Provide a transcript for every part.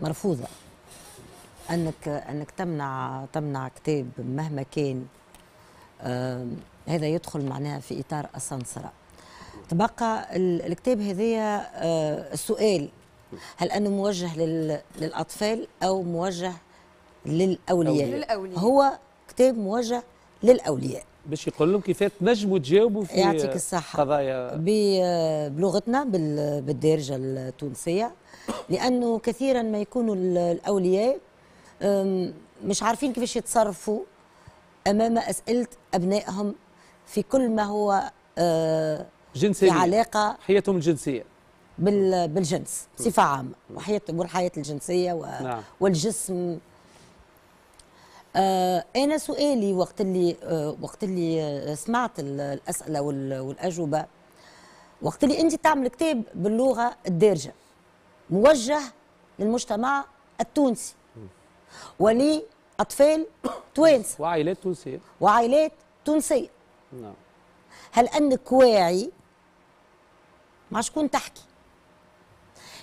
مرفوضه انك انك تمنع تمنع كتاب مهما كان هذا يدخل معناها في اطار السنسره تبقى الكتاب هذايا آه، السؤال هل انه موجه للاطفال او موجه للاولياء هو كتاب موجه للاولياء باش يقول لهم كيفاش تنجموا تجاوبوا في يعطيك الصحة قضايا بلغتنا بالدارجة التونسية لأنه كثيرا ما يكونوا الأولياء مش عارفين كيفاش يتصرفوا أمام أسئلة أبنائهم في كل ما هو جنسية في علاقة حياتهم الجنسية بالجنس بصفة عامة وحياة والحياة الجنسية نعم. والجسم آه انا سؤالي وقت اللي آه وقت اللي آه، سمعت الاسئله والاجوبه وقت اللي انت تعمل كتاب باللغه الدارجه موجه للمجتمع التونسي ولأطفال توانسة وعائلات تونسية وعائلات تونسية نعم هل أنك واعي مع شكون تحكي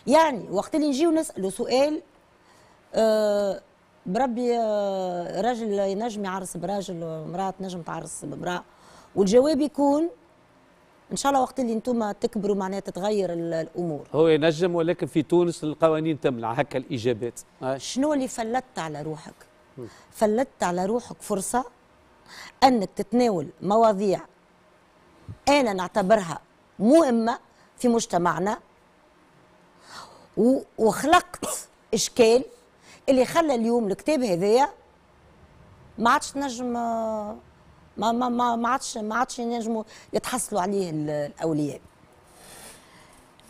يعني وقت اللي نجي نسالوا سؤال آه بربي آه، راجل ينجم يعرس براجل ومراه تنجم تعرس بمراه والجواب يكون ان شاء الله وقت اللي انتم تكبروا معناها تتغير الامور هو ينجم ولكن في تونس القوانين تمنع هكا الاجابات آه. شنو اللي فلتت على روحك فلتت على روحك فرصه انك تتناول مواضيع انا نعتبرها مهمه في مجتمعنا وخلقت اشكال اللي خلى اليوم الكتاب هذايا ما عادش نجم ما ما ما ما عادش ما عادش ينجموا يتحصلوا عليه الاولياء.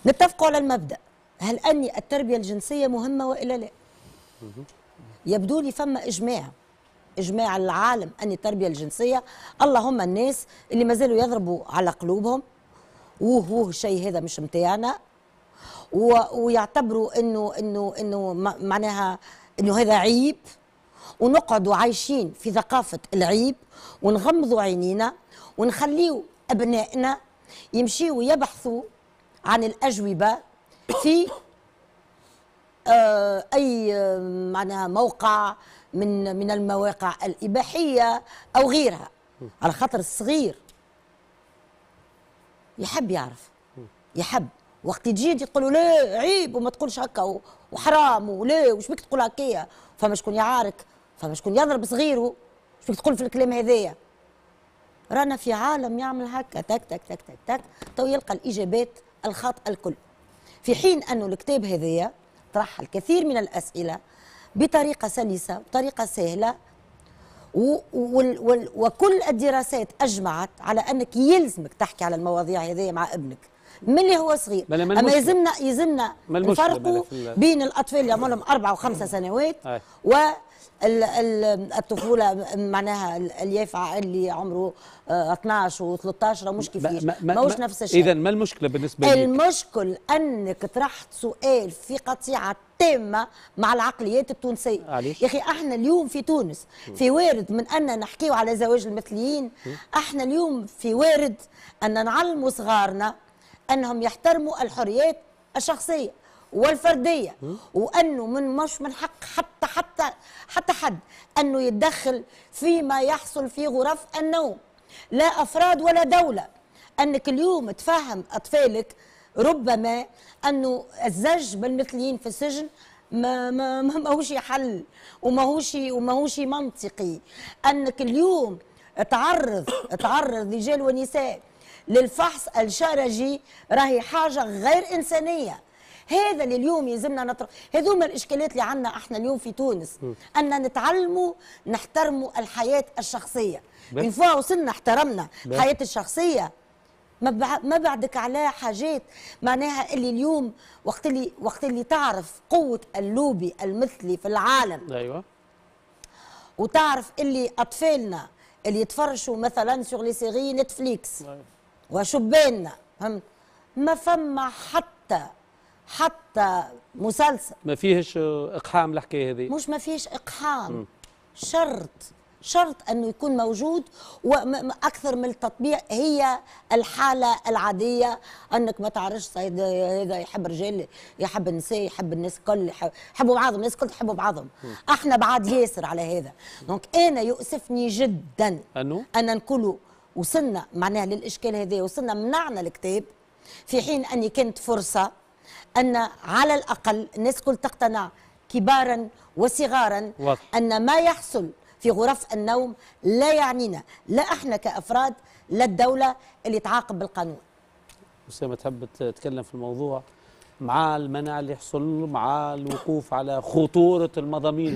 نتفقوا على المبدا هل اني التربيه الجنسيه مهمه والا لا؟ يبدو لي فما اجماع اجماع العالم ان التربيه الجنسيه اللهم الناس اللي مازالوا يضربوا على قلوبهم ووه ووه الشيء هذا مش متاعنا ويعتبروا انه انه انه معناها انه هذا عيب ونقعدوا عايشين في ثقافه العيب ونغمضوا عينينا ونخليوا ابنائنا يمشيوا يبحثوا عن الاجوبه في آه، اي معناها موقع من من المواقع الاباحيه او غيرها على خاطر الصغير يحب يعرف يحب وقت تجي انت تقول له لا عيب وما تقولش هكا وحرام ولا وش بك تقول هكايا فما شكون يعارك فما شكون يضرب صغيره وش بك تقول في الكلام هذايا رانا في عالم يعمل هكا تك تك تك تك تك تو يلقى الاجابات الخاطئه الكل في حين انه الكتاب هذايا طرح الكثير من الاسئله بطريقه سلسه بطريقه سهله و وال وال وكل الدراسات اجمعت على انك يلزمك تحكي على المواضيع هذه مع ابنك ملي هو صغير اما يزمنا يزمنا نفرقوا بين الاطفال اللي عمرهم اربع وخمسه سنوات و الطفوله معناها اليافعه اللي عمره 12 آه، و13 مش كيفاش ماهوش نفس الشيء اذا ما المشكله بالنسبه لك المشكل انك طرحت سؤال في قطيعه تامه مع العقليات التونسيه يا اخي احنا اليوم في تونس في وارد من ان نحكيو على زواج المثليين احنا اليوم في وارد ان نعلموا صغارنا انهم يحترموا الحريات الشخصيه والفرديه وانه من مش من حق حتى حتى حتى حد انه يتدخل فيما يحصل في غرف النوم لا افراد ولا دوله انك اليوم تفهم اطفالك ربما انه الزج بالمثليين في السجن ما ما ماهوش حل وماهوش وماهوش منطقي انك اليوم تعرض تعرض رجال ونساء للفحص الشرجي راهي حاجه غير انسانيه هذا اللي اليوم يلزمنا نطرح هذوما الاشكالات اللي عندنا احنا اليوم في تونس ان نتعلموا نحترموا الحياه الشخصيه اون وصلنا احترمنا الحياه الشخصيه ما بعدك على حاجات معناها اللي اليوم وقت اللي وقت اللي تعرف قوه اللوبي المثلي في العالم ايوه وتعرف اللي اطفالنا اللي يتفرجوا مثلا سوغ لي سيري نتفليكس أيوة. وشباننا فهمت ما فما حتى حتى مسلسل ما فيهش اقحام الحكايه هذه مش ما فيهش اقحام شرط شرط انه يكون موجود واكثر من التطبيع هي الحاله العاديه انك ما تعرفش سيد هذا يحب رجال يحب النساء يحب الناس الكل يحبوا بعضهم الناس الكل تحبوا بعضهم احنا بعاد ياسر على هذا دونك انا يؤسفني جدا انه ان نقولوا وصلنا معناها للإشكال هذا وصلنا منعنا الكتاب في حين أني كانت فرصة أن على الأقل الناس كل تقتنع كبارا وصغارا واضح. أن ما يحصل في غرف النوم لا يعنينا لا احنا كافراد لا الدوله اللي تعاقب بالقانون. اسامه تحب تتكلم في الموضوع مع المنع اللي يحصل مع الوقوف على خطوره المضامين